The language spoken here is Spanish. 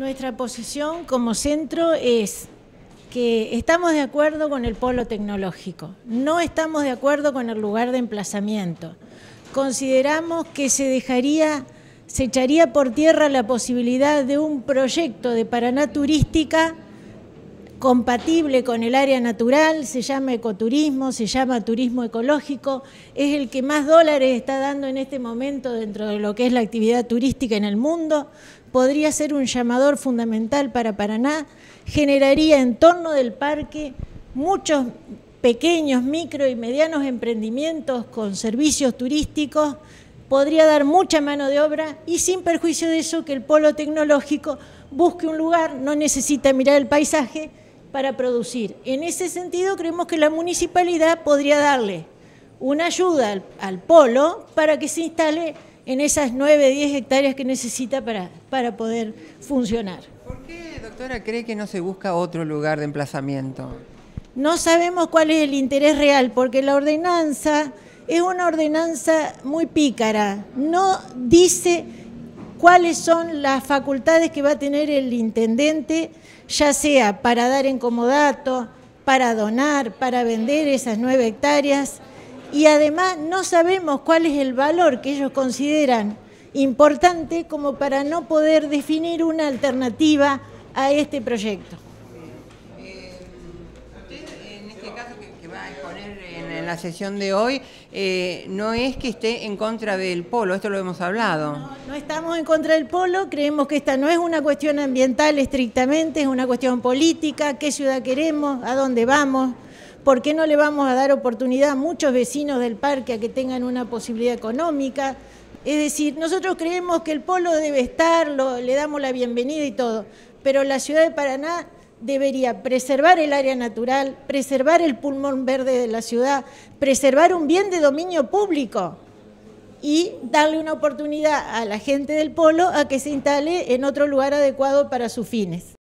Nuestra posición como centro es que estamos de acuerdo con el polo tecnológico, no estamos de acuerdo con el lugar de emplazamiento. Consideramos que se dejaría, se echaría por tierra la posibilidad de un proyecto de Paraná turística compatible con el área natural, se llama ecoturismo, se llama turismo ecológico, es el que más dólares está dando en este momento dentro de lo que es la actividad turística en el mundo, podría ser un llamador fundamental para Paraná, generaría en torno del parque muchos pequeños, micro y medianos emprendimientos con servicios turísticos, podría dar mucha mano de obra y sin perjuicio de eso que el polo tecnológico busque un lugar, no necesita mirar el paisaje, para producir. En ese sentido, creemos que la municipalidad podría darle una ayuda al, polo para que se instale en esas 9, 10 hectáreas que necesita para, para poder funcionar. ¿Por qué, doctora, cree que no se busca otro lugar de emplazamiento? No sabemos cuál es el interés real, porque la ordenanza es una ordenanza muy pícara. No dice cuáles son las facultades que va a tener el intendente, ya sea para dar encomodato, para donar, para vender esas nueve hectáreas, y además no sabemos cuál es el valor que ellos consideran importante como para no poder definir una alternativa a este proyecto. poner en, la sesión de hoy eh, no es que esté en contra del polo, esto lo hemos hablado. No, estamos en contra del polo, creemos que esta no es una cuestión ambiental estrictamente, es una cuestión política, qué ciudad queremos, a dónde vamos. ¿Por qué no le vamos a dar oportunidad a muchos vecinos del parque a que tengan una posibilidad económica? Es decir, nosotros creemos que el polo debe estar, le damos la bienvenida y todo, pero la ciudad de Paraná debería preservar el área natural, preservar el pulmón verde de la ciudad, preservar un bien de dominio público y darle una oportunidad a la gente del polo a que se instale en otro lugar adecuado para sus fines.